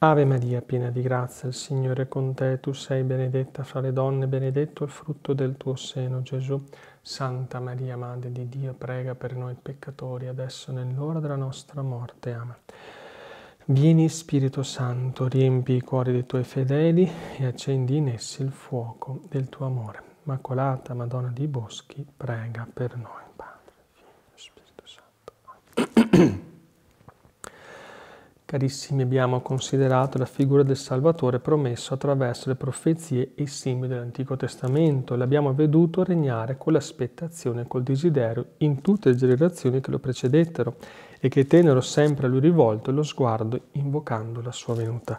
Ave Maria, piena di grazia, il Signore è con te, tu sei benedetta fra le donne, benedetto il frutto del tuo seno, Gesù. Santa Maria, Madre di Dio, prega per noi peccatori, adesso nell'ora della nostra morte. Amen. Vieni Spirito Santo, riempi i cuori dei tuoi fedeli e accendi in essi il fuoco del tuo amore. Immacolata Madonna dei Boschi, prega per noi, Padre, Figlio, Spirito Santo. Amen. Carissimi, abbiamo considerato la figura del Salvatore promesso attraverso le profezie e i simboli dell'Antico Testamento. L'abbiamo veduto regnare con l'aspettazione e col desiderio in tutte le generazioni che lo precedettero e che tennero sempre a lui rivolto lo sguardo invocando la sua venuta.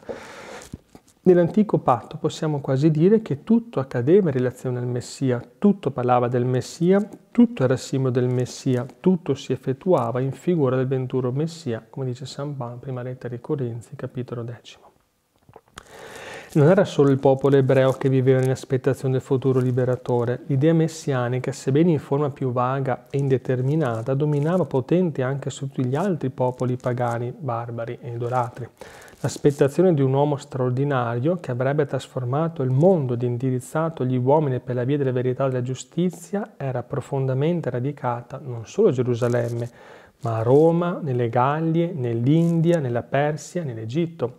Nell'antico patto possiamo quasi dire che tutto accadeva in relazione al Messia, tutto parlava del Messia, tutto era simbolo del Messia, tutto si effettuava in figura del venturo Messia, come dice San Paolo, prima lettera di Corinzi, capitolo decimo. Non era solo il popolo ebreo che viveva in aspettazione del futuro liberatore, l'idea messianica, sebbene in forma più vaga e indeterminata, dominava potente anche su tutti gli altri popoli pagani, barbari e idolatri l'aspettazione di un uomo straordinario che avrebbe trasformato il mondo ed indirizzato gli uomini per la via della verità e della giustizia era profondamente radicata non solo a Gerusalemme, ma a Roma, nelle Gallie, nell'India, nella Persia, nell'Egitto.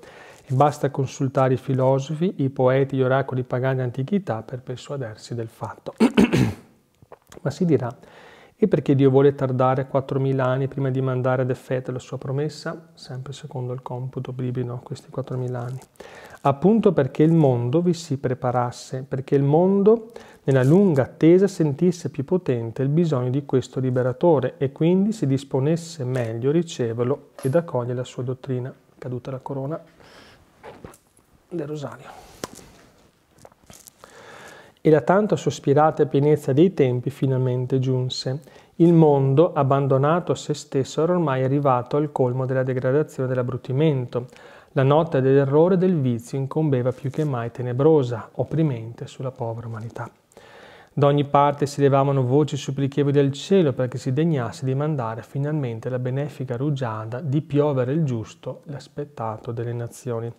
E basta consultare i filosofi, i poeti, gli oracoli pagani antichità per persuadersi del fatto. ma si dirà e perché Dio vuole tardare 4.000 anni prima di mandare ad effetto la sua promessa? Sempre secondo il computo biblico, questi 4.000 anni. Appunto perché il mondo vi si preparasse, perché il mondo nella lunga attesa sentisse più potente il bisogno di questo liberatore e quindi si disponesse meglio a riceverlo ed accogliere la sua dottrina. Caduta la corona del rosario e la tanto sospirata pienezza dei tempi finalmente giunse. Il mondo, abbandonato a se stesso, era ormai arrivato al colmo della degradazione e dell'abbruttimento. La notte dell'errore e del vizio incombeva più che mai tenebrosa, opprimente sulla povera umanità. Da ogni parte si levavano voci supplichevoli al cielo perché si degnasse di mandare finalmente la benefica rugiada di piovere il giusto, l'aspettato delle nazioni.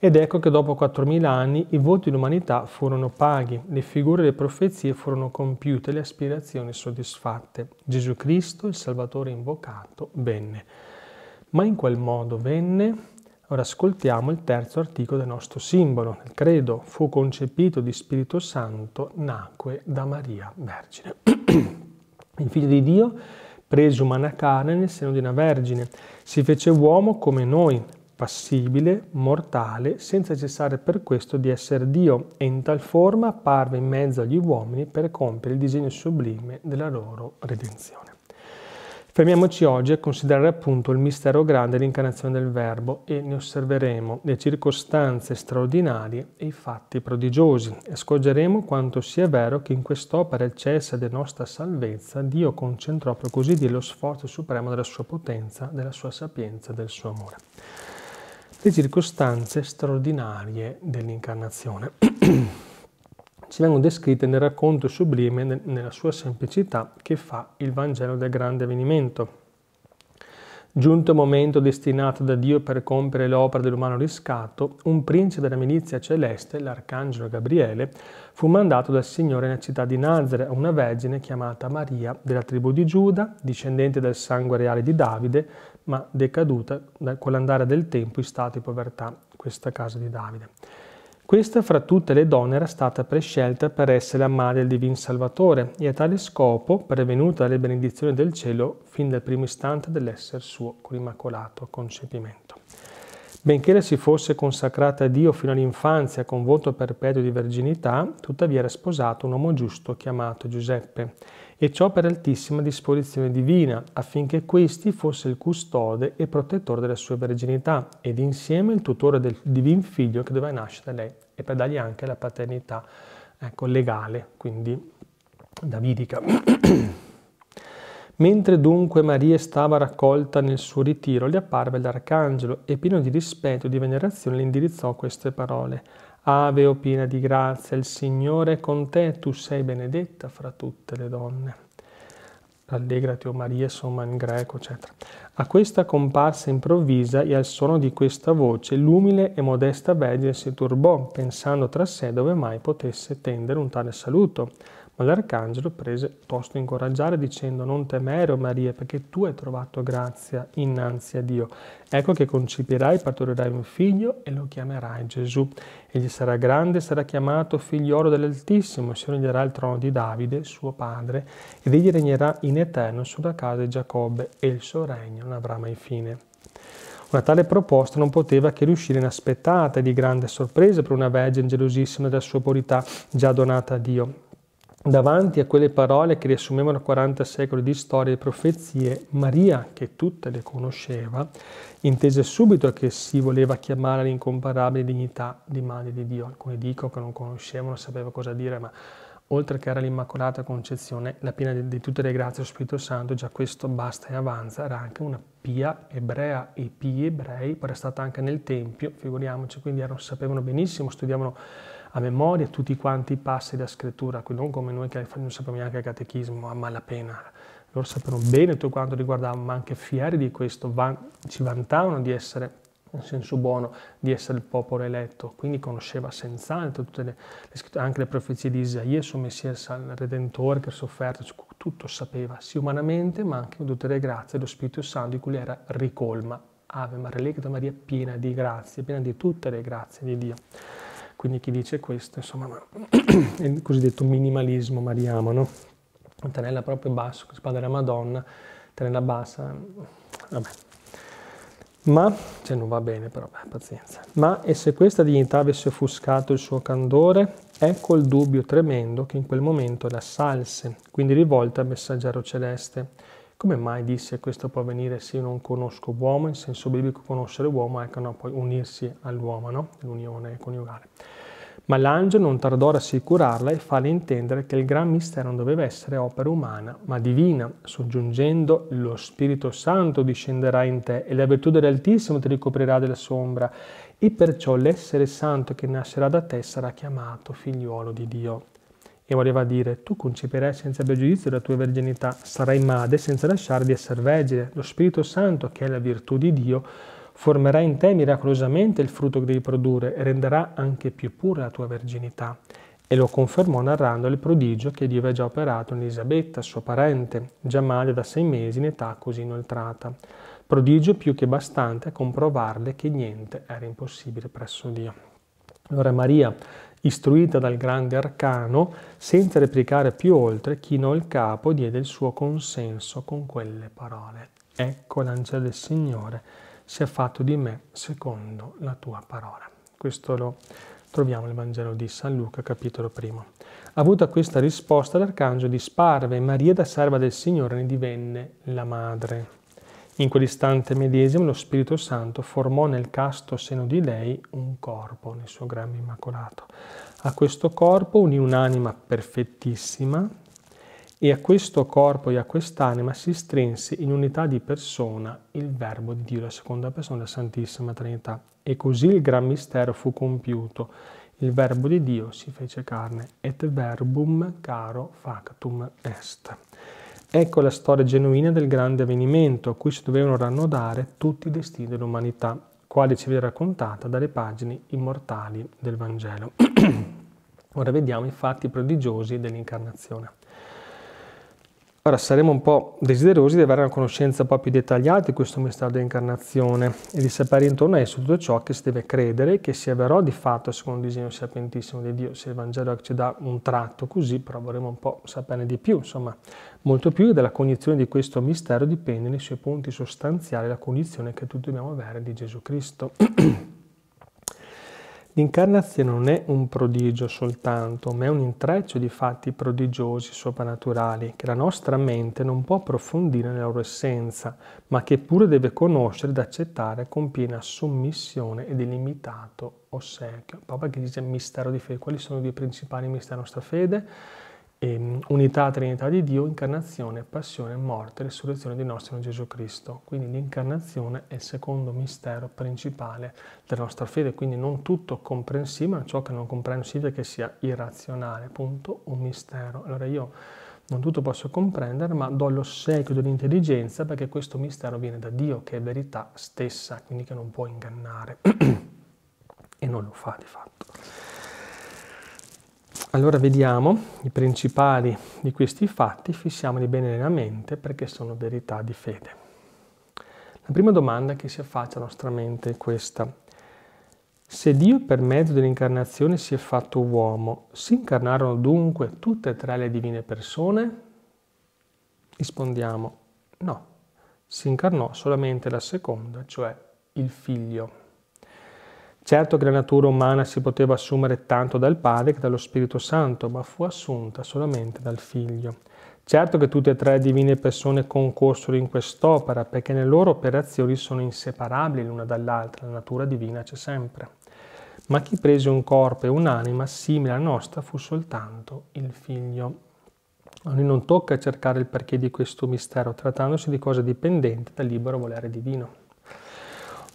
Ed ecco che dopo 4.000 anni i voti dell'umanità furono paghi, le figure e le profezie furono compiute, le aspirazioni soddisfatte. Gesù Cristo, il Salvatore invocato, venne. Ma in quel modo venne? Ora ascoltiamo il terzo articolo del nostro simbolo, il credo. Fu concepito di Spirito Santo, nacque da Maria Vergine. il Figlio di Dio prese umana carne nel seno di una vergine, si fece uomo come noi, passibile, mortale, senza cessare per questo di essere Dio, e in tal forma apparve in mezzo agli uomini per compiere il disegno sublime della loro redenzione. Fermiamoci oggi a considerare appunto il mistero grande dell'incarnazione del Verbo e ne osserveremo le circostanze straordinarie e i fatti prodigiosi e scorgeremo quanto sia vero che in quest'opera eccessa della nostra salvezza Dio concentrò per così dire lo sforzo supremo della sua potenza, della sua sapienza, del suo amore le circostanze straordinarie dell'incarnazione. Ci vengono descritte nel racconto sublime, nella sua semplicità, che fa il Vangelo del grande avvenimento. Giunto il momento destinato da Dio per compiere l'opera dell'umano riscatto, un principe della milizia celeste, l'arcangelo Gabriele, fu mandato dal Signore nella città di Nazareth a una vergine chiamata Maria della tribù di Giuda, discendente del sangue reale di Davide, ma decaduta con l'andare del tempo in stato di povertà, questa casa di Davide. Questa fra tutte le donne era stata prescelta per essere la madre del Divin Salvatore e a tale scopo, prevenuta dalle benedizioni del cielo fin dal primo istante dell'essere suo con l'Immacolato concepimento. Benché lei si fosse consacrata a Dio fino all'infanzia con voto perpetuo di verginità, tuttavia era sposato un uomo giusto chiamato Giuseppe, e ciò per altissima disposizione divina, affinché questi fosse il custode e protettore della sua verginità, ed insieme il tutore del divin figlio che doveva nascere da lei, e per dargli anche la paternità ecco, legale, quindi davidica. Mentre dunque Maria stava raccolta nel suo ritiro, le apparve l'arcangelo e pieno di rispetto e di venerazione le indirizzò queste parole. Ave o piena di grazia, il Signore è con te, tu sei benedetta fra tutte le donne. Allegrati o Maria, insomma in greco, eccetera. A questa comparsa improvvisa e al suono di questa voce, l'umile e modesta Vergine si turbò, pensando tra sé dove mai potesse tendere un tale saluto ma l'arcangelo prese tosto incoraggiare dicendo non temere, o oh Maria, perché tu hai trovato grazia innanzi a Dio. Ecco che concepirai, partorirai un figlio e lo chiamerai Gesù. Egli sarà grande, sarà chiamato figliolo dell'Altissimo, si unirà al trono di Davide, suo padre, ed egli regnerà in eterno sulla casa di Giacobbe e il suo regno non avrà mai fine. Una tale proposta non poteva che riuscire inaspettata e di grande sorpresa per una vergine gelosissima della sua purità già donata a Dio. Davanti a quelle parole che riassumevano 40 secoli di storie e profezie, Maria, che tutte le conosceva, intese subito che si voleva chiamare l'incomparabile dignità di madre di Dio. Alcuni dicono che non conoscevano, sapevano cosa dire, ma oltre che era l'Immacolata Concezione, la piena di, tutte le grazie dello Spirito Santo, già questo basta e avanza, era anche una pia ebrea e pii ebrei, poi era stata anche nel Tempio, figuriamoci, quindi erano, sapevano benissimo, studiavano a memoria tutti quanti i passi della scrittura, qui non come noi che non sappiamo neanche il catechismo a malapena, loro sapevano bene tutto quanto riguardavano, ma anche fieri di questo, van ci vantavano di essere, in senso buono, di essere il popolo eletto, quindi conosceva senz'altro tutte le, le anche le profezie di Isaia suo Messia il Redentore che ha sofferto, tutto sapeva, sia umanamente, ma anche con tutte le grazie dello Spirito Santo di cui era ricolma. Ave Maria, Lecata Maria, piena di grazie, piena di tutte le grazie di Dio. Quindi chi dice questo, insomma, è il cosiddetto minimalismo mariamo, no? Tenella proprio basso, spada della Madonna, tenella bassa, vabbè. Ma, cioè non va bene però, beh, pazienza. Ma e se questa dignità avesse offuscato il suo candore, ecco il dubbio tremendo che in quel momento l'assalse, quindi rivolta al messaggero celeste come mai disse questo può avvenire se io non conosco uomo? In senso biblico conoscere uomo è no, poi unirsi all'uomo, no? l'unione coniugale. Ma l'angelo non tardò a rassicurarla e farle intendere che il gran mistero non doveva essere opera umana, ma divina, soggiungendo lo Spirito Santo discenderà in te e la virtù dell'Altissimo ti ricoprirà della sombra e perciò l'essere santo che nascerà da te sarà chiamato figliuolo di Dio e voleva dire, tu conceperai senza pregiudizio la tua verginità, sarai madre senza lasciare di essere vergine. Lo Spirito Santo, che è la virtù di Dio, formerà in te miracolosamente il frutto che devi produrre e renderà anche più pura la tua verginità. E lo confermò narrando il prodigio che Dio aveva già operato in Elisabetta, sua parente, già madre da sei mesi in età così inoltrata. Prodigio più che bastante a comprovarle che niente era impossibile presso Dio. Allora Maria istruita dal grande arcano, senza replicare più oltre, chinò il capo e diede il suo consenso con quelle parole. Ecco l'angelo del Signore, si è fatto di me secondo la tua parola. Questo lo troviamo nel Vangelo di San Luca, capitolo primo. Avuta questa risposta, l'arcangelo disparve e Maria, da serva del Signore, ne divenne la madre. In quell'istante medesimo lo Spirito Santo formò nel casto seno di lei un corpo nel suo grembo immacolato. A questo corpo unì un'anima perfettissima e a questo corpo e a quest'anima si strinse in unità di persona il Verbo di Dio, la seconda persona della Santissima Trinità. E così il gran mistero fu compiuto. Il Verbo di Dio si fece carne, et verbum caro factum est. Ecco la storia genuina del grande avvenimento a cui si dovevano rannodare tutti i destini dell'umanità, quale ci viene raccontata dalle pagine immortali del Vangelo. Ora vediamo i fatti prodigiosi dell'incarnazione. Ora saremo un po' desiderosi di avere una conoscenza un po' più dettagliata di questo mistero dell'incarnazione e di sapere intorno a esso tutto ciò che si deve credere che si avverò di fatto secondo il disegno serpentissimo di Dio. Se il Vangelo ci dà un tratto così, però vorremmo un po' saperne di più, insomma, Molto più che dalla cognizione di questo mistero dipende nei suoi punti sostanziali la cognizione che tutti dobbiamo avere di Gesù Cristo. L'incarnazione non è un prodigio soltanto, ma è un intreccio di fatti prodigiosi soprannaturali che la nostra mente non può approfondire nella loro essenza, ma che pure deve conoscere ed accettare con piena sommissione ed illimitato ossequio. Papa che dice mistero di fede. Quali sono i due principali misteri della nostra fede? ehm, unità, trinità di Dio, incarnazione, passione, morte, risurrezione di nostro Signore Gesù Cristo. Quindi l'incarnazione è il secondo mistero principale della nostra fede, quindi non tutto comprensibile, ma ciò che non comprensibile che sia irrazionale, appunto un mistero. Allora io non tutto posso comprendere, ma do l'ossequio dell'intelligenza perché questo mistero viene da Dio, che è verità stessa, quindi che non può ingannare. e non lo fa di fatto. Allora vediamo i principali di questi fatti, fissiamoli bene nella mente perché sono verità di fede. La prima domanda che si affaccia alla nostra mente è questa. Se Dio per mezzo dell'incarnazione si è fatto uomo, si incarnarono dunque tutte e tre le divine persone? Rispondiamo no, si incarnò solamente la seconda, cioè il figlio. Certo che la natura umana si poteva assumere tanto dal Padre che dallo Spirito Santo, ma fu assunta solamente dal Figlio. Certo che tutte e tre divine persone concorsero in quest'opera, perché le loro operazioni sono inseparabili l'una dall'altra, la natura divina c'è sempre. Ma chi prese un corpo e un'anima simile alla nostra fu soltanto il Figlio. A noi non tocca cercare il perché di questo mistero, trattandosi di cose dipendenti dal libero volere divino.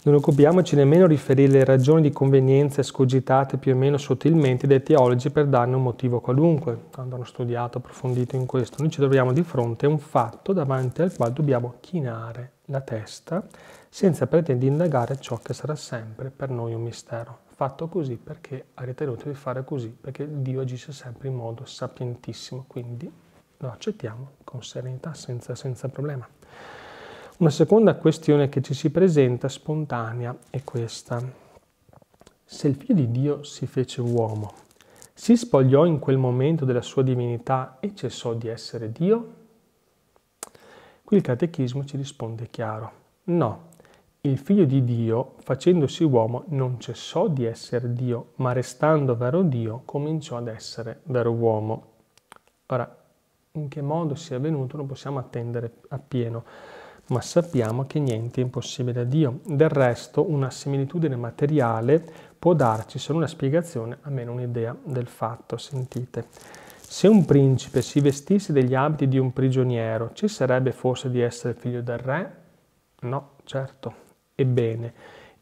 Non occupiamoci nemmeno di riferire le ragioni di convenienza escogitate più o meno sottilmente dai teologi per darne un motivo qualunque, quando hanno studiato, approfondito in questo. Noi ci troviamo di fronte a un fatto davanti al quale dobbiamo chinare la testa senza pretendere di indagare ciò che sarà sempre per noi un mistero. Fatto così perché ha ritenuto di fare così, perché Dio agisce sempre in modo sapientissimo, quindi lo accettiamo con serenità, senza, senza problema. Una seconda questione che ci si presenta spontanea è questa. Se il figlio di Dio si fece uomo, si spogliò in quel momento della sua divinità e cessò di essere Dio? Qui il catechismo ci risponde chiaro. No, il figlio di Dio, facendosi uomo, non cessò di essere Dio, ma restando vero Dio, cominciò ad essere vero uomo. Ora, in che modo sia avvenuto lo possiamo attendere appieno ma sappiamo che niente è impossibile a Dio. Del resto una similitudine materiale può darci solo una spiegazione, almeno un'idea del fatto. Sentite, se un principe si vestisse degli abiti di un prigioniero, ci sarebbe forse di essere figlio del re? No, certo. Ebbene,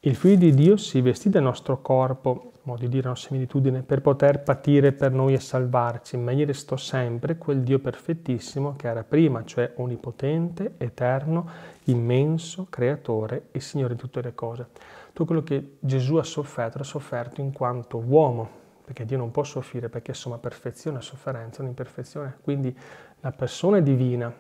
il figlio di Dio si vestì del nostro corpo, modo di dire una similitudine, per poter patire per noi e salvarci, ma gli restò sempre quel Dio perfettissimo che era prima, cioè onnipotente, eterno, immenso, creatore e Signore di tutte le cose. Tutto quello che Gesù ha sofferto, ha sofferto in quanto uomo, perché Dio non può soffrire, perché insomma perfezione è sofferenza è un'imperfezione. Quindi la persona è divina,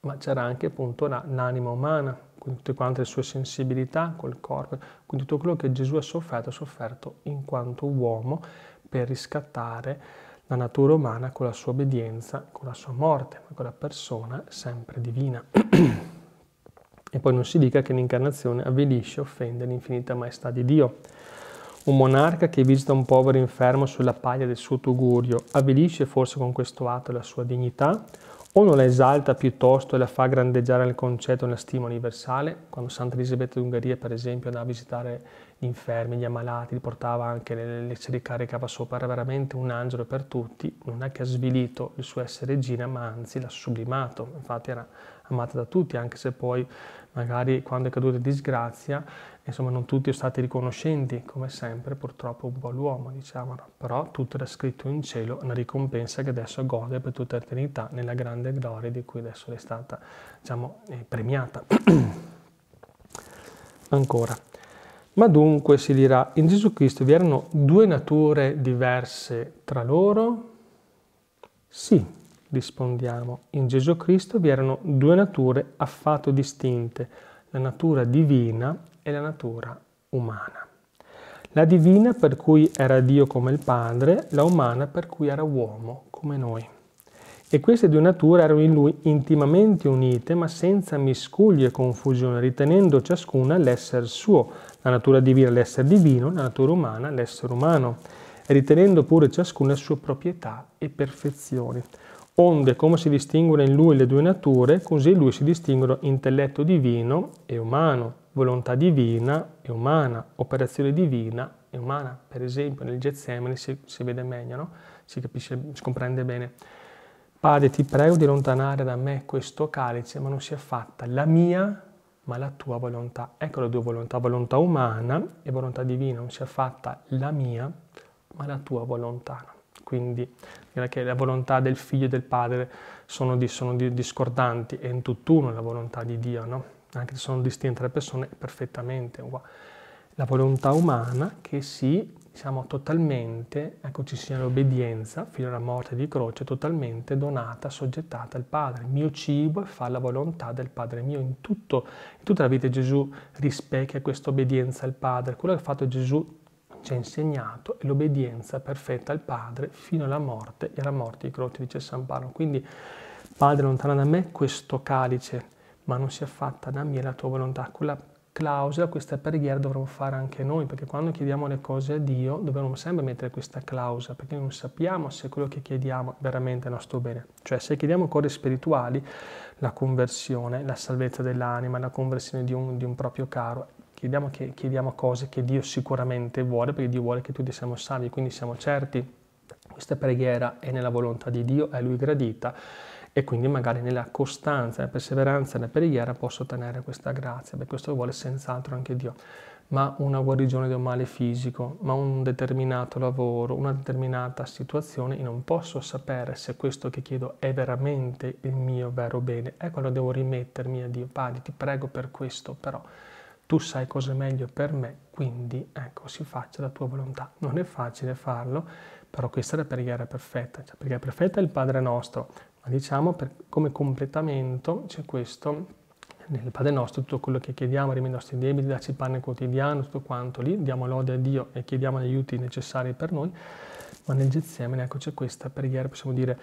ma c'era anche appunto l'anima umana, con tutte quante le sue sensibilità, col corpo, con tutto quello che Gesù ha sofferto, ha sofferto in quanto uomo per riscattare la natura umana con la sua obbedienza, con la sua morte, ma con la persona sempre divina. e poi non si dica che l'incarnazione avvilisce, offende l'infinita maestà di Dio. Un monarca che visita un povero infermo sulla paglia del suo tugurio avvilisce forse con questo atto la sua dignità? o non la esalta piuttosto e la fa grandeggiare nel concetto e nella stima universale, quando Santa Elisabetta d'Ungheria per esempio andava a visitare gli infermi, gli ammalati, li portava anche, le, li caricava sopra, era veramente un angelo per tutti, non è che ha svilito il suo essere regina, ma anzi l'ha sublimato, infatti era amata da tutti, anche se poi magari quando è caduta in disgrazia, insomma non tutti sono stati riconoscenti, come sempre purtroppo un po' l'uomo, diciamo, no? però tutto era scritto in cielo, una ricompensa che adesso gode per tutta l'eternità nella grande gloria di cui adesso è stata, diciamo, eh, premiata. Ancora. Ma dunque si dirà, in Gesù Cristo vi erano due nature diverse tra loro? Sì, rispondiamo. In Gesù Cristo vi erano due nature affatto distinte, la natura divina e la natura umana. La divina per cui era Dio come il Padre, la umana per cui era uomo come noi. E queste due nature erano in lui intimamente unite, ma senza miscuglie e confusione, ritenendo ciascuna l'essere suo, la natura divina l'essere divino, la natura umana l'essere umano, e ritenendo pure ciascuna sue proprietà e perfezioni onde come si distinguono in lui le due nature, così in lui si distinguono intelletto divino e umano, volontà divina e umana, operazione divina e umana. Per esempio nel Getsemane si, si vede meglio, no? si capisce, si comprende bene. Padre, ti prego di allontanare da me questo calice, ma non sia fatta la mia, ma la tua volontà. Ecco le due volontà, volontà umana e volontà divina, non sia fatta la mia, ma la tua volontà quindi direi che la volontà del figlio e del padre sono, di, sono di, discordanti, è in tutt'uno la volontà di Dio, no? anche se sono distinte le persone è perfettamente uguale. La volontà umana che si, diciamo, totalmente, ecco ci sia l'obbedienza fino alla morte di croce, totalmente donata, soggettata al Padre. Il mio cibo è fare la volontà del Padre mio. In, tutto, in tutta la vita Gesù rispecchia questa obbedienza al Padre. Quello che ha fatto Gesù ci ha insegnato è l'obbedienza perfetta al Padre fino alla morte e alla morte di croce, dice San Paolo. Quindi, Padre, lontana da me questo calice, ma non sia fatta da me la tua volontà. Quella clausola, questa preghiera dovremmo fare anche noi, perché quando chiediamo le cose a Dio dobbiamo sempre mettere questa clausola, perché non sappiamo se quello che chiediamo è veramente il nostro bene. Cioè se chiediamo cose spirituali, la conversione, la salvezza dell'anima, la conversione di un, di un proprio caro, Chiediamo, che, chiediamo cose che Dio sicuramente vuole, perché Dio vuole che tutti siamo salvi, quindi siamo certi. Questa preghiera è nella volontà di Dio, è Lui gradita e quindi magari nella costanza, nella perseveranza, nella preghiera posso ottenere questa grazia, beh questo lo vuole senz'altro anche Dio, ma una guarigione di un male fisico, ma un determinato lavoro, una determinata situazione, io non posso sapere se questo che chiedo è veramente il mio vero bene, ecco allora devo rimettermi a Dio, Padre ti prego per questo però tu sai cosa è meglio per me, quindi ecco, si faccia la tua volontà. Non è facile farlo, però questa è la preghiera perfetta. Cioè, preghiera perfetta è il Padre nostro, ma diciamo per, come completamento c'è questo nel Padre nostro, tutto quello che chiediamo, rimedi i nostri debiti, dacci il pane quotidiano, tutto quanto lì, diamo lode a Dio e chiediamo gli aiuti necessari per noi, ma nel Getsemane ecco c'è questa preghiera, possiamo dire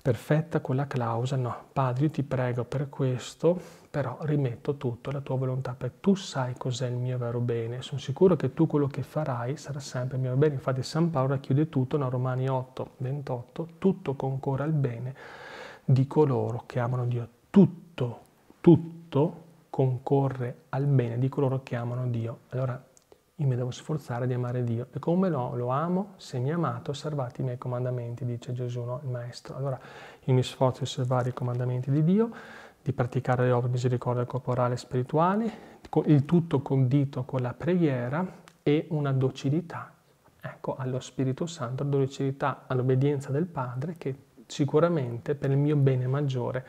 perfetta quella clausa, no, Padre io ti prego per questo, però rimetto tutto alla tua volontà, perché tu sai cos'è il mio vero bene, sono sicuro che tu quello che farai sarà sempre il mio bene, infatti San Paolo chiude tutto, no, Romani 8, 28, tutto concorre al bene di coloro che amano Dio, tutto, tutto concorre al bene di coloro che amano Dio. Allora io mi devo sforzare di amare Dio. E come no, lo amo? Se mi amato, osservate i miei comandamenti, dice Gesù, no? il Maestro. Allora io mi sforzo di osservare i comandamenti di Dio, di praticare le opere di misericordia corporale e spirituale, il tutto condito con la preghiera e una docilità, ecco, allo Spirito Santo, docilità all'obbedienza del Padre che sicuramente per il mio bene maggiore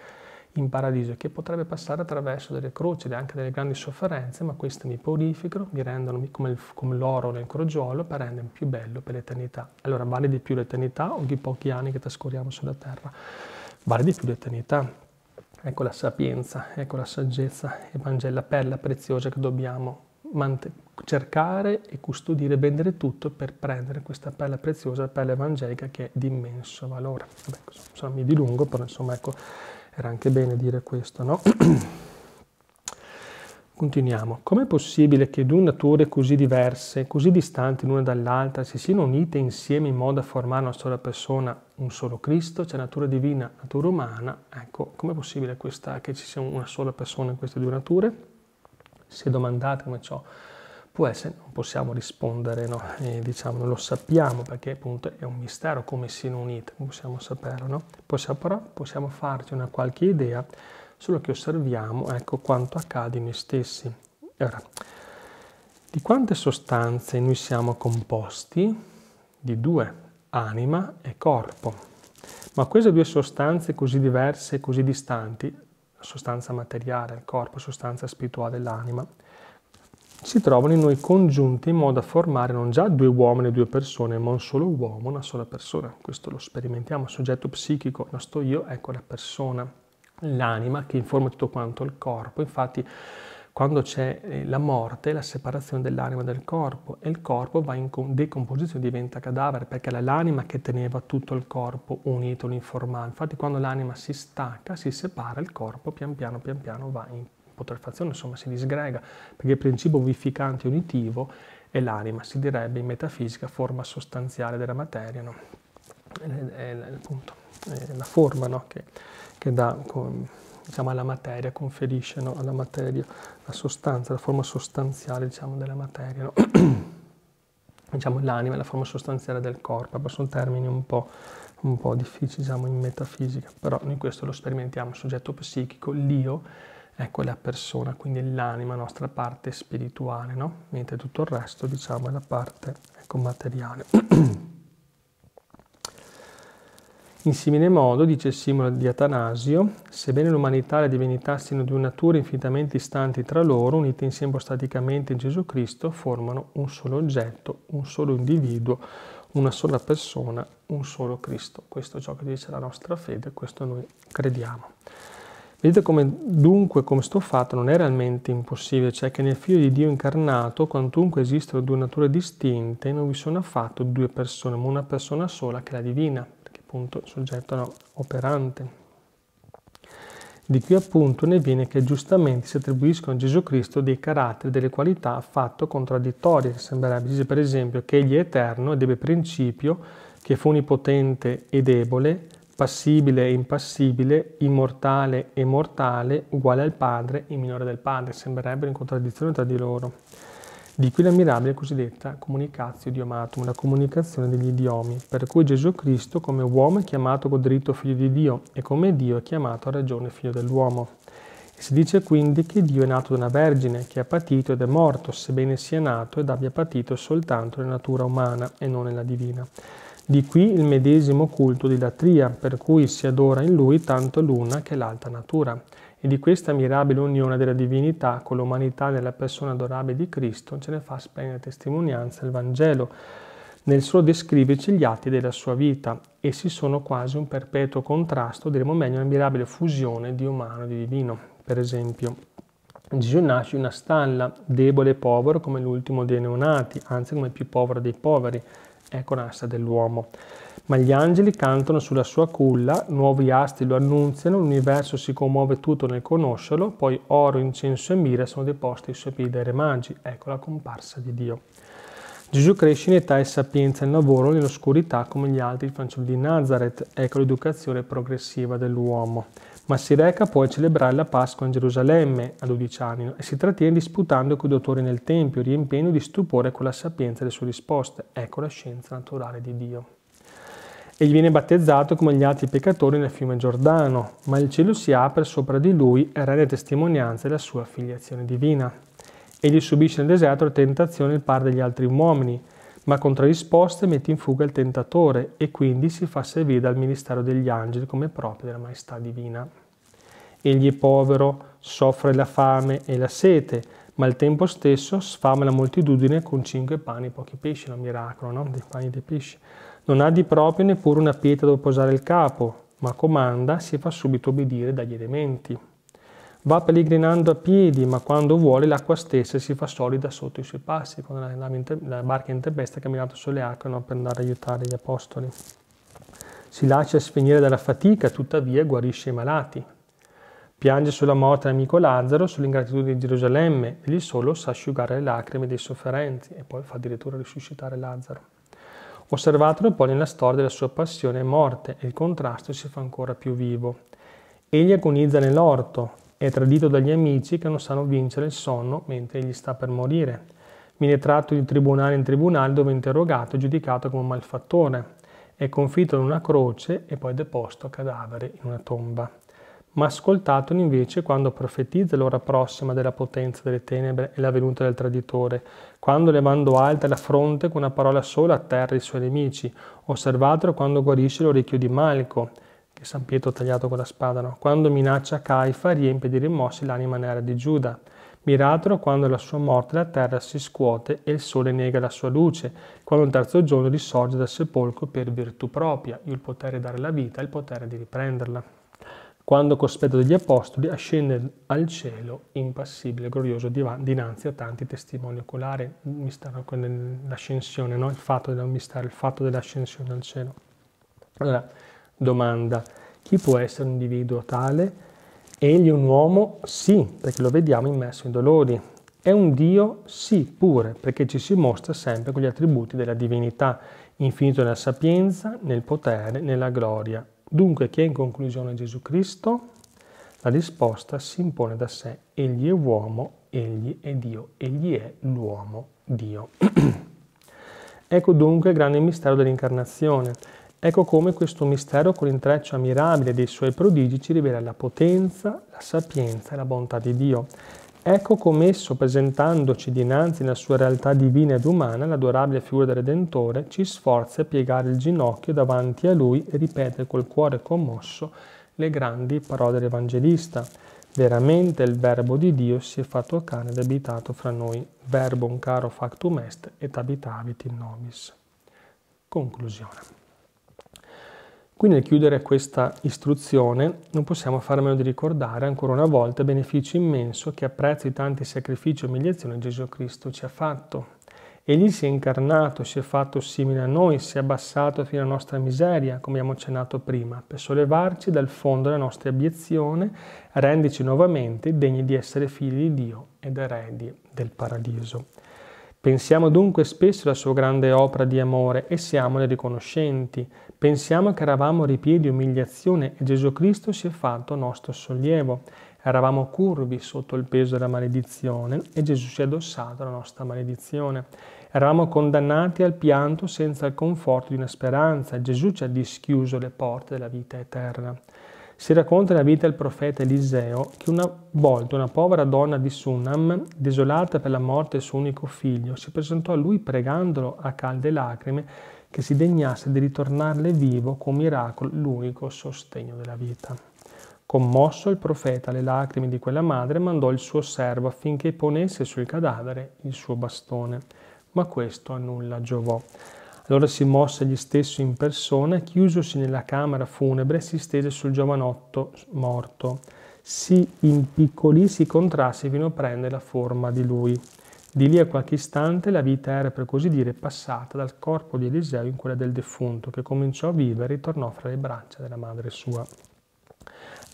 in paradiso e che potrebbe passare attraverso delle croci anche delle grandi sofferenze, ma queste mi purificano, mi rendono come, il, come l'oro nel crogiolo per rendermi più bello per l'eternità. Allora vale di più l'eternità o di pochi anni che trascorriamo sulla terra? Vale di più l'eternità. Ecco la sapienza, ecco la saggezza Evangelio, la perla preziosa che dobbiamo mant- cercare e custodire, vendere tutto per prendere questa perla preziosa, la perla evangelica che è di immenso valore. Vabbè, insomma, mi dilungo, però insomma ecco era anche bene dire questo, no? Continuiamo. Com'è possibile che due nature così diverse, così distanti l'una dall'altra, si siano unite insieme in modo da formare una sola persona, un solo Cristo? C'è natura divina, natura umana. Ecco, com'è possibile questa, che ci sia una sola persona in queste due nature? Se domandate come ciò può essere, non possiamo rispondere, no? Eh. eh, diciamo, non lo sappiamo perché appunto è un mistero come siano unite, non possiamo saperlo, no? possiamo, però possiamo farci una qualche idea, solo che osserviamo ecco, quanto accade in noi stessi. Allora, di quante sostanze noi siamo composti? Di due, anima e corpo. Ma queste due sostanze così diverse, così distanti, sostanza materiale, il corpo, sostanza spirituale, l'anima, si trovano in noi congiunte in modo da formare non già due uomini e due persone, ma un solo uomo, una sola persona. Questo lo sperimentiamo, il soggetto psichico, il nostro io, ecco la persona, l'anima che informa tutto quanto il corpo. Infatti quando c'è eh, la morte, la separazione dell'anima dal corpo e il corpo va in decomposizione, diventa cadavere perché era l'anima che teneva tutto il corpo unito, uniformato. Infatti quando l'anima si stacca, si separa, il corpo pian piano, pian piano va in putrefazione, insomma si disgrega, perché il principio vivificante unitivo è l'anima, si direbbe in metafisica forma sostanziale della materia, no? è, è, è, appunto, è la forma no? che, che, dà diciamo, alla materia, conferisce no? alla materia la sostanza, la forma sostanziale diciamo, della materia. diciamo, l'anima è la forma sostanziale del corpo, sono termini un po', un po difficili diciamo, in metafisica, però in questo lo sperimentiamo, il soggetto psichico, l'io ecco la persona, quindi l'anima, la nostra parte spirituale, no? mentre tutto il resto diciamo è la parte ecco, materiale. In simile modo, dice il simbolo di Atanasio, sebbene l'umanità e la divinità siano di una natura infinitamente istanti tra loro, unite insieme staticamente in Gesù Cristo, formano un solo oggetto, un solo individuo, una sola persona, un solo Cristo. Questo è ciò che dice la nostra fede, questo noi crediamo. Vedete come dunque come sto fatto non è realmente impossibile, cioè che nel figlio di Dio incarnato, quantunque esistano due nature distinte, non vi sono affatto due persone, ma una persona sola che è la divina, perché appunto soggetto no, operante. Di qui appunto ne viene che giustamente si attribuiscono a Gesù Cristo dei caratteri, delle qualità affatto contraddittorie, che sembrerebbe, dice per esempio che egli è eterno e deve principio, che fu onnipotente e debole, passibile e impassibile, immortale e mortale, uguale al padre e minore del padre, sembrerebbero in contraddizione tra di loro. Di qui l'ammirabile cosiddetta comunicatio idiomatum, la comunicazione degli idiomi, per cui Gesù Cristo come uomo è chiamato con diritto figlio di Dio e come Dio è chiamato a ragione figlio dell'uomo. si dice quindi che Dio è nato da una vergine, che ha patito ed è morto, sebbene sia nato ed abbia patito soltanto nella natura umana e non nella divina. Di qui il medesimo culto di Latria, per cui si adora in lui tanto l'una che l'altra natura. E di questa mirabile unione della divinità con l'umanità nella persona adorabile di Cristo ce ne fa splendida testimonianza il Vangelo, nel solo descriverci gli atti della sua vita. Essi sono quasi un perpetuo contrasto, diremmo meglio una mirabile fusione di umano e di divino. Per esempio, Gesù nasce in una stalla, debole e povero come l'ultimo dei neonati, anzi come il più povero dei poveri, è con assa dell'uomo. Ma gli angeli cantano sulla sua culla, nuovi asti lo annunziano, l'universo si commuove tutto nel conoscerlo, poi oro, incenso e mira sono deposti sui piedi dei re magi. Ecco la comparsa di Dio. Gesù cresce in età e sapienza e lavoro nell'oscurità come gli altri fanciulli di Nazareth, ecco l'educazione progressiva dell'uomo ma si reca poi a celebrare la Pasqua in Gerusalemme a 12 anni e si trattiene disputando con i dottori nel Tempio, riempendo di stupore con la sapienza delle sue risposte. Ecco la scienza naturale di Dio. Egli viene battezzato come gli altri peccatori nel fiume Giordano, ma il cielo si apre sopra di lui e rende testimonianza della sua filiazione divina. Egli subisce nel deserto la tentazione del par degli altri uomini, ma risposte mette in fuga il tentatore e quindi si fa servire dal ministero degli angeli come proprio della maestà divina. Egli è povero, soffre la fame e la sete, ma al tempo stesso sfama la moltitudine con cinque pani e pochi pesci, è un miracolo, no? Dei pani e dei pesci. Non ha di proprio neppure una pietra dove posare il capo, ma comanda, si fa subito obbedire dagli elementi. Va pellegrinando a piedi, ma quando vuole l'acqua stessa si fa solida sotto i suoi passi, quando la, la, la barca in tempesta ha camminato sulle acque no? per andare a aiutare gli apostoli. Si lascia sfinire dalla fatica, tuttavia guarisce i malati, Piange sulla morte l'amico Lazzaro, sull'ingratitudine di Gerusalemme, egli solo sa asciugare le lacrime dei sofferenti e poi fa addirittura risuscitare Lazzaro. Osservatelo poi nella storia della sua passione e morte e il contrasto si fa ancora più vivo. Egli agonizza nell'orto, è tradito dagli amici che non sanno vincere il sonno mentre egli sta per morire. Viene tratto di tribunale in tribunale dove è interrogato e giudicato come un malfattore. È confitto in una croce e poi deposto a cadavere in una tomba ma ascoltatelo invece quando profetizza l'ora prossima della potenza delle tenebre e la venuta del traditore, quando levando alta la fronte con una parola sola atterra i suoi nemici, osservatelo quando guarisce l'orecchio di Malco, che San Pietro ha tagliato con la spada, no? quando minaccia Caifa e riempie di rimossi l'anima nera di Giuda, miratelo quando alla sua morte la terra si scuote e il sole nega la sua luce, quando il terzo giorno risorge dal sepolcro per virtù propria, il potere di dare la vita e il potere di riprenderla quando cospetto degli apostoli ascende al cielo impassibile, glorioso, dinanzi a tanti testimoni oculari, mi stanno con l'ascensione, no? il fatto del mistero, il fatto dell'ascensione al cielo. Allora, domanda, chi può essere un individuo tale? Egli è un uomo? Sì, perché lo vediamo immerso in dolori. È un Dio? Sì, pure, perché ci si mostra sempre con gli attributi della divinità, infinito nella sapienza, nel potere, nella gloria Dunque chi è in conclusione Gesù Cristo? La risposta si impone da sé, egli è uomo, egli è Dio, egli è l'uomo Dio. ecco dunque il grande mistero dell'incarnazione. Ecco come questo mistero con l'intreccio ammirabile dei suoi prodigi ci rivela la potenza, la sapienza e la bontà di Dio. Ecco com'esso, presentandoci dinanzi nella sua realtà divina ed umana, l'adorabile figura del Redentore ci sforza a piegare il ginocchio davanti a lui e ripetere col cuore commosso le grandi parole dell'Evangelista. Veramente il Verbo di Dio si è fatto carne ed abitato fra noi. Verbo un caro factum est et abitavit in nobis. Conclusione. Quindi nel chiudere questa istruzione non possiamo fare a meno di ricordare ancora una volta il beneficio immenso che a prezzo di tanti sacrifici e umiliazioni Gesù Cristo ci ha fatto. Egli si è incarnato, si è fatto simile a noi, si è abbassato fino alla nostra miseria, come abbiamo accennato prima, per sollevarci dal fondo della nostra abiezione, renderci nuovamente degni di essere figli di Dio ed eredi del paradiso. Pensiamo dunque spesso alla sua grande opera di amore e siamo le riconoscenti, Pensiamo che eravamo ripieni di umiliazione e Gesù Cristo si è fatto nostro sollievo. Eravamo curvi sotto il peso della maledizione e Gesù si è addossato alla nostra maledizione. Eravamo condannati al pianto senza il conforto di una speranza e Gesù ci ha dischiuso le porte della vita eterna. Si racconta nella vita del profeta Eliseo che una volta una povera donna di Sunam, desolata per la morte del suo unico figlio, si presentò a lui pregandolo a calde lacrime che si degnasse di ritornarle vivo con miracolo l'unico sostegno della vita. Commosso il profeta alle lacrime di quella madre mandò il suo servo affinché ponesse sul cadavere il suo bastone, ma questo a nulla giovò. Allora si mosse egli stesso in persona chiusosi nella camera funebre si stese sul giovanotto morto, si impiccolì, si contrasse fino a prendere la forma di lui. Di lì a qualche istante la vita era per così dire passata dal corpo di Eliseo in quella del defunto, che cominciò a vivere e ritornò fra le braccia della madre sua.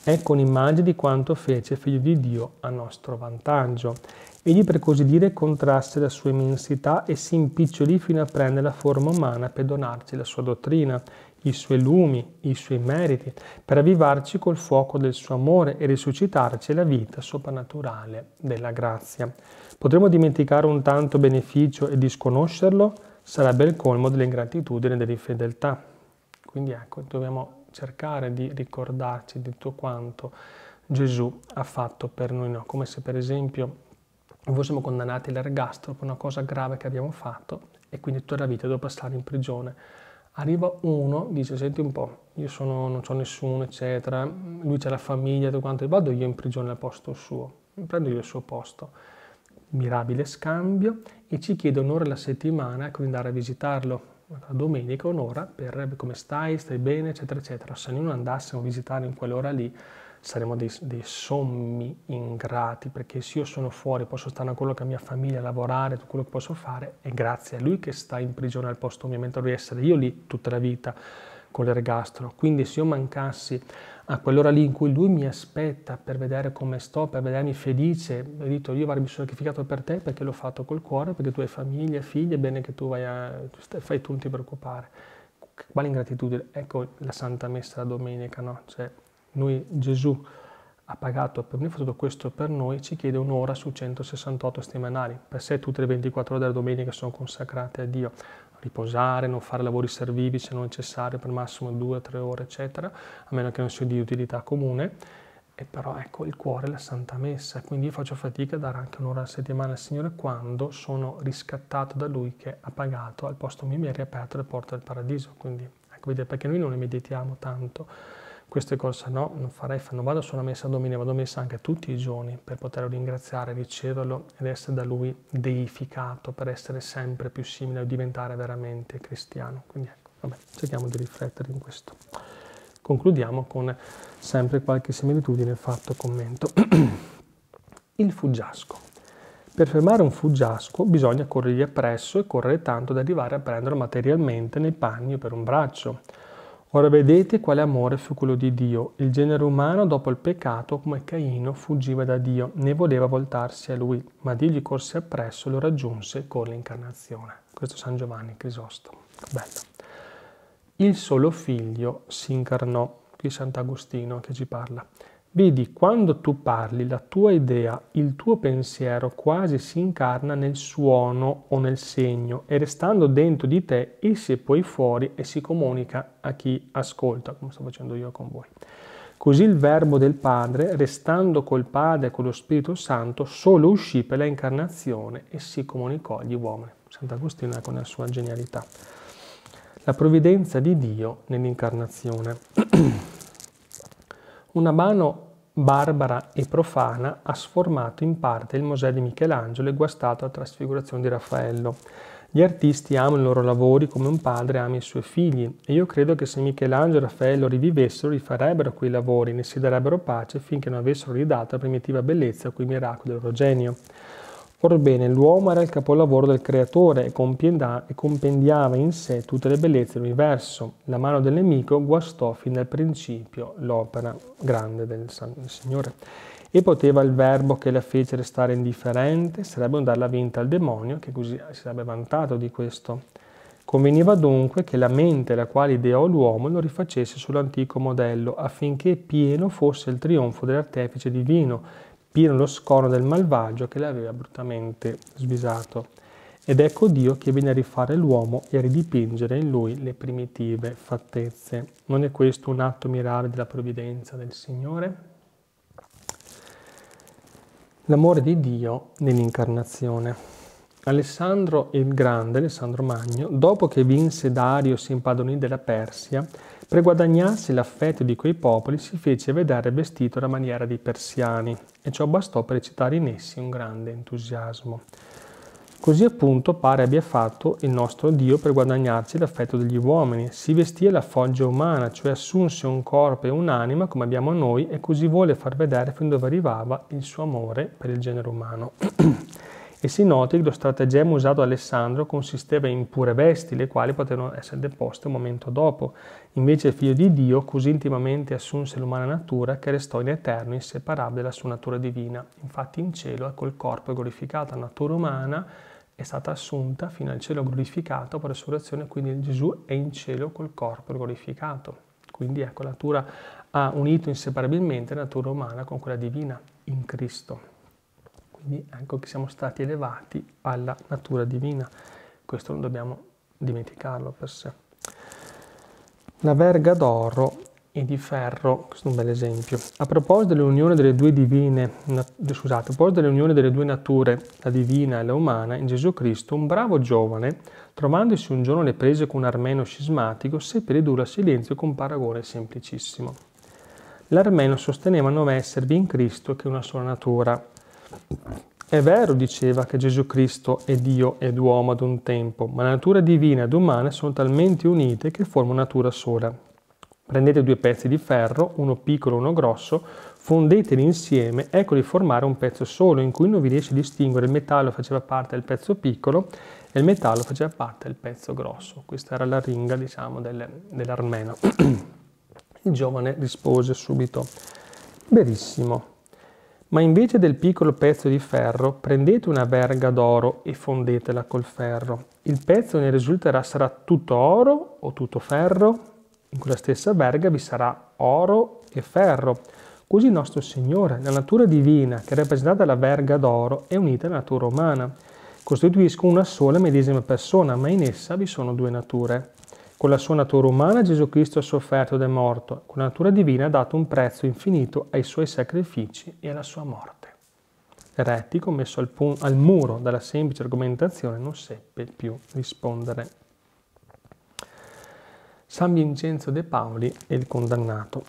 Ecco un'immagine di quanto fece figlio di Dio a nostro vantaggio. Egli per così dire contrasse la sua immensità e si impicciolì fino a prendere la forma umana per donarci la sua dottrina, i suoi lumi, i suoi meriti, per avvivarci col fuoco del suo amore e risuscitarci la vita soprannaturale della grazia. Potremmo dimenticare un tanto beneficio e disconoscerlo? Sarebbe il colmo dell'ingratitudine e dell'infedeltà. Quindi ecco, dobbiamo cercare di ricordarci di tutto quanto Gesù ha fatto per noi, no? come se per esempio fossimo condannati all'ergastolo per una cosa grave che abbiamo fatto e quindi tutta la vita devo passare in prigione Arriva uno, dice, senti un po', io sono, non ho nessuno, eccetera, lui c'è la famiglia, tutto quanto, vado io in prigione al posto suo, prendo io il suo posto. Mirabile scambio e ci chiede un'ora alla settimana di andare a visitarlo, la domenica un'ora per come stai, stai bene, eccetera, eccetera. Se noi non andassimo a visitare in quell'ora lì, saremo dei, dei, sommi ingrati, perché se io sono fuori posso stare a quello che è mia famiglia, lavorare, tutto quello che posso fare, è grazie a lui che sta in prigione al posto mio, mentre dovrei essere io lì tutta la vita con l'ergastolo. Quindi se io mancassi a quell'ora lì in cui lui mi aspetta per vedere come sto, per vedermi felice, ho detto io avrei sono sacrificato per te perché l'ho fatto col cuore, perché tu hai famiglia, figli, è bene che tu vai a, fai tu non ti preoccupare. Quale ingratitudine? Ecco la Santa Messa la domenica, no? Cioè, noi, Gesù ha pagato per noi, ha fatto questo per noi, ci chiede un'ora su 168 settimanali. Per sé tutte le 24 ore della domenica sono consacrate a Dio. Riposare, non fare lavori servivi se non necessario, per massimo 2-3 ore, eccetera, a meno che non sia di utilità comune. E però ecco il cuore la Santa Messa, quindi io faccio fatica a dare anche un'ora alla settimana al Signore quando sono riscattato da Lui che ha pagato al posto mio mi ha riaperto le porte del paradiso. Quindi ecco, perché noi non ne meditiamo tanto queste cose, no, non farei, non vado solo a messa a domenica, vado a messa anche tutti i giorni per poterlo ringraziare, riceverlo ed essere da lui deificato, per essere sempre più simile o diventare veramente cristiano. Quindi ecco, vabbè, cerchiamo di riflettere in questo. Concludiamo con sempre qualche similitudine fatto commento. Il fuggiasco. Per fermare un fuggiasco bisogna corrergli appresso e correre tanto da arrivare a prenderlo materialmente nei panni o per un braccio. Ora vedete quale amore fu quello di Dio. Il genere umano, dopo il peccato, come Caino, fuggiva da Dio, né voleva voltarsi a lui, ma Dio gli corse appresso e lo raggiunse con l'incarnazione. Questo San Giovanni Crisostomo. Bello. Il solo figlio si incarnò, qui Sant'Agostino che ci parla. Vedi, quando tu parli, la tua idea, il tuo pensiero quasi si incarna nel suono o nel segno e restando dentro di te, esce poi fuori e si comunica a chi ascolta, come sto facendo io con voi. Così il Verbo del Padre, restando col Padre e con lo Spirito Santo, solo uscì per l'incarnazione e si comunicò agli uomini. Sant'Agostino è con la sua genialità. La provvidenza di Dio nell'incarnazione. Una mano barbara e profana, ha sformato in parte il Mosè di Michelangelo e guastato la trasfigurazione di Raffaello. Gli artisti amano i loro lavori come un padre ama i suoi figli e io credo che se Michelangelo e Raffaello rivivessero rifarebbero quei lavori, ne si darebbero pace finché non avessero ridato la primitiva bellezza a cui miracolo del loro genio. Orbene, l'uomo era il capolavoro del creatore e compendiava in sé tutte le bellezze dell'universo. La mano del nemico guastò fin dal principio l'opera grande del Signore. E poteva il verbo che la fece restare indifferente, sarebbe un darla vinta al demonio, che così si sarebbe vantato di questo. Conveniva dunque che la mente la quale ideò l'uomo lo rifacesse sull'antico modello, affinché pieno fosse il trionfo dell'artefice divino, pieno lo scorno del malvagio che l'aveva bruttamente svisato. Ed ecco Dio che viene a rifare l'uomo e a ridipingere in lui le primitive fattezze. Non è questo un atto mirabile della provvidenza del Signore? L'amore di Dio nell'incarnazione. Alessandro il Grande, Alessandro Magno, dopo che vinse Dario si impadronì della Persia, per guadagnarsi l'affetto di quei popoli si fece vedere vestito alla maniera dei persiani e ciò bastò per eccitare in essi un grande entusiasmo. Così appunto pare abbia fatto il nostro Dio per guadagnarci l'affetto degli uomini. Si vestì alla foggia umana, cioè assunse un corpo e un'anima come abbiamo noi e così vuole far vedere fin dove arrivava il suo amore per il genere umano. e si nota che lo stratagemma usato da Alessandro consisteva in pure vesti, le quali potevano essere deposte un momento dopo. Invece il figlio di Dio così intimamente assunse l'umana natura che restò in eterno inseparabile dalla sua natura divina. Infatti in cielo, col corpo glorificato, la natura umana è stata assunta fino al cielo glorificato per resurrezione, quindi Gesù è in cielo col corpo glorificato. Quindi ecco, la natura ha unito inseparabilmente la natura umana con quella divina in Cristo quindi ecco che siamo stati elevati alla natura divina. Questo non dobbiamo dimenticarlo per sé. La verga d'oro e di ferro, questo è un bel esempio. A proposito dell'unione delle due divine, scusate, a proposito dell'unione delle due nature, la divina e la umana, in Gesù Cristo, un bravo giovane, trovandosi un giorno alle prese con un armeno scismatico, seppe ridurre a silenzio con un paragone semplicissimo. L'armeno sosteneva non esservi in Cristo che una sola natura, è vero, diceva, che Gesù Cristo è Dio ed uomo ad un tempo, ma la natura divina ed umana sono talmente unite che formano natura sola. Prendete due pezzi di ferro, uno piccolo e uno grosso, fondeteli insieme, eccoli formare un pezzo solo in cui non vi riesce a distinguere il metallo faceva parte del pezzo piccolo e il metallo faceva parte del pezzo grosso. Questa era la ringa, diciamo, del, dell'armeno. il giovane rispose subito, verissimo, ma invece del piccolo pezzo di ferro, prendete una verga d'oro e fondetela col ferro. Il pezzo ne risulterà sarà tutto oro o tutto ferro? In quella stessa verga vi sarà oro e ferro. Così il nostro Signore, la natura divina che è rappresentata dalla verga d'oro, è unita alla natura umana. Costituiscono una sola medesima persona, ma in essa vi sono due nature. Con la sua natura umana Gesù Cristo ha sofferto ed è morto, con la natura divina ha dato un prezzo infinito ai suoi sacrifici e alla sua morte. L'eretico, messo al, pun- al muro dalla semplice argomentazione, non seppe più rispondere. San Vincenzo De Paoli è il condannato.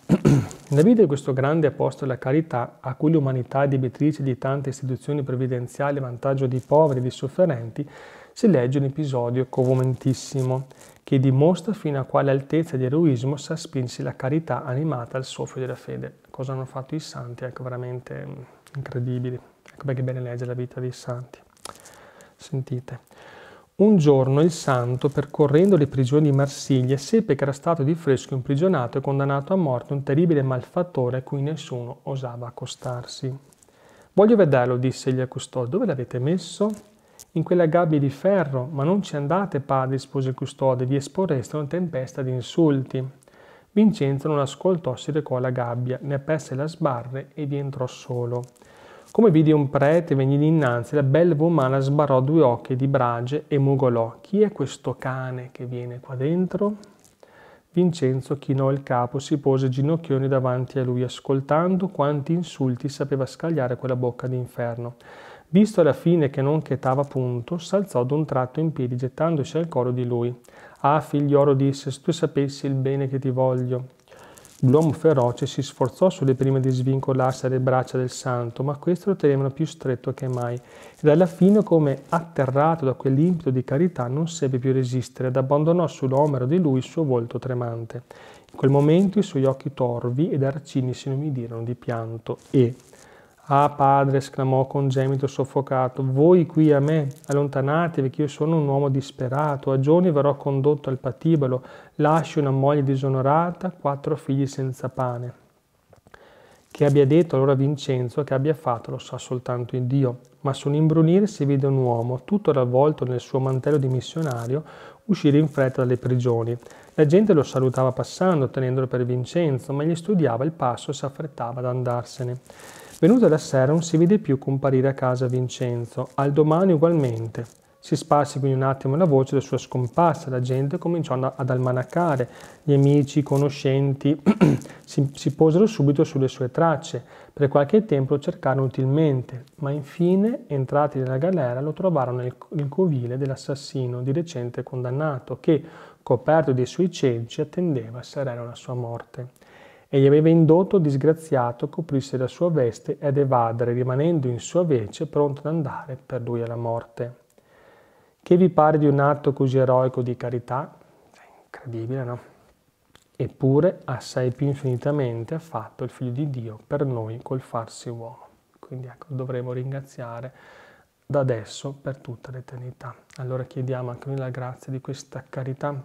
Nella vita di questo grande apostolo della carità, a cui l'umanità è debitrice di tante istituzioni previdenziali a vantaggio di poveri e di sofferenti, si legge un episodio comomentissimo che dimostra fino a quale altezza di eroismo sa spinsi la carità animata al soffio della fede. Cosa hanno fatto i santi, ecco, veramente mm, incredibili. Ecco perché bene leggere la vita dei santi. Sentite. Un giorno il santo, percorrendo le prigioni di Marsiglia, seppe che era stato di fresco imprigionato e condannato a morte un terribile malfattore a cui nessuno osava accostarsi. Voglio vederlo, disse egli al Dove l'avete messo? in quella gabbia di ferro, ma non ci andate, padre, rispose il custode, vi esporreste a una tempesta di insulti. Vincenzo non ascoltò, si recò alla gabbia, ne aperse la sbarre e vi entrò solo. Come vide un prete venire innanzi, la belva umana sbarrò due occhi di brage e mugolò. Chi è questo cane che viene qua dentro? Vincenzo chinò il capo, si pose ginocchioni davanti a lui, ascoltando quanti insulti sapeva scagliare quella bocca d'inferno. Visto alla fine che non chetava punto, s'alzò d'un tratto in piedi gettandosi al coro di lui. Ah, figlioro, disse, se tu sapessi il bene che ti voglio. L'uomo feroce si sforzò sulle prime di svincolarsi dalle braccia del santo, ma questo lo tenevano più stretto che mai, ed alla fine, come atterrato da quell'impeto di carità, non seppe più resistere ed abbandonò sull'omero di lui il suo volto tremante. In quel momento i suoi occhi torvi ed arcini si inumidirono di pianto e, Ah padre, esclamò con gemito soffocato, voi qui a me, allontanatevi che io sono un uomo disperato, a giorni verrò condotto al patibolo, lascio una moglie disonorata, quattro figli senza pane. Che abbia detto allora Vincenzo che abbia fatto lo sa soltanto in Dio, ma su un imbrunire si vide un uomo, tutto ravvolto nel suo mantello di missionario, uscire in fretta dalle prigioni. La gente lo salutava passando, tenendolo per Vincenzo, ma gli studiava il passo e si affrettava ad andarsene. Venuta la sera non si vide più comparire a casa Vincenzo, al domani ugualmente. Si sparse quindi un attimo la voce della sua scomparsa, la gente cominciò ad almanacare, gli amici, i conoscenti si, si posero subito sulle sue tracce, per qualche tempo lo cercarono utilmente, ma infine, entrati nella galera, lo trovarono nel, nel covile dell'assassino di recente condannato, che, coperto dei suoi cenci, attendeva serena la sua morte e gli aveva indotto disgraziato a coprirsi la sua veste ed evadere, rimanendo in sua vece pronto ad andare per lui alla morte. Che vi pare di un atto così eroico di carità? È incredibile, no? Eppure assai più infinitamente ha fatto il Figlio di Dio per noi col farsi uomo. Quindi ecco, dovremo ringraziare da adesso per tutta l'eternità. Allora chiediamo anche noi la grazia di questa carità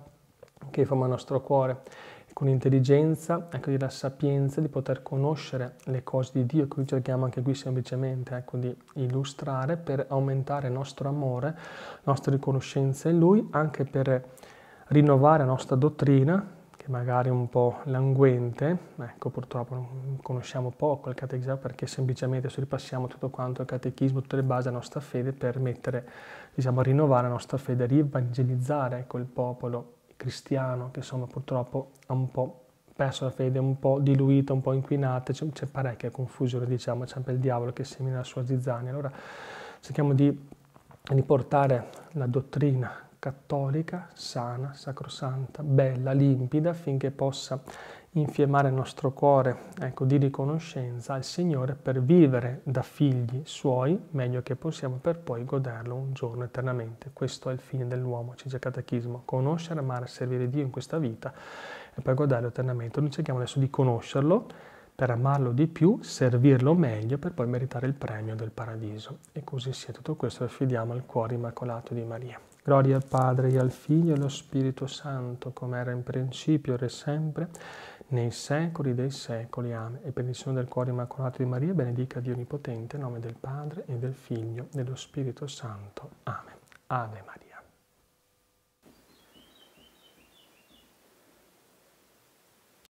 che forma il nostro cuore con intelligenza, ecco, la sapienza di poter conoscere le cose di Dio, che cerchiamo anche qui semplicemente ecco, di illustrare per aumentare il nostro amore, la nostra riconoscenza in Lui, anche per rinnovare la nostra dottrina, che magari è un po' languente, ecco purtroppo conosciamo poco il catechismo perché semplicemente se ripassiamo tutto quanto il catechismo, tutte le basi della nostra fede per mettere, diciamo, rinnovare la nostra fede, rievangelizzare ecco, il popolo cristiano, che insomma purtroppo ha un po' perso la fede, un po' diluita, un po' inquinata, c'è, c'è parecchia confusione, diciamo, c'è sempre il diavolo che semina la sua zizzania. Allora cerchiamo di, riportare la dottrina cattolica, sana, sacrosanta, bella, limpida, affinché possa infiammare il nostro cuore ecco, di riconoscenza al Signore per vivere da figli suoi meglio che possiamo per poi goderlo un giorno eternamente. Questo è il fine dell'uomo, ci dice il catechismo, conoscere, amare, servire Dio in questa vita e poi goderlo eternamente. Noi cerchiamo adesso di conoscerlo per amarlo di più, servirlo meglio per poi meritare il premio del paradiso. E così sia tutto questo, affidiamo al cuore immacolato di Maria. Gloria al Padre, e al Figlio e allo Spirito Santo, come era in principio, ora e sempre nei secoli dei secoli. Amen. E per il Signore del cuore immacolato di Maria, benedica Dio Onnipotente, nome del Padre e del Figlio e dello Spirito Santo. Amen. Ave Maria.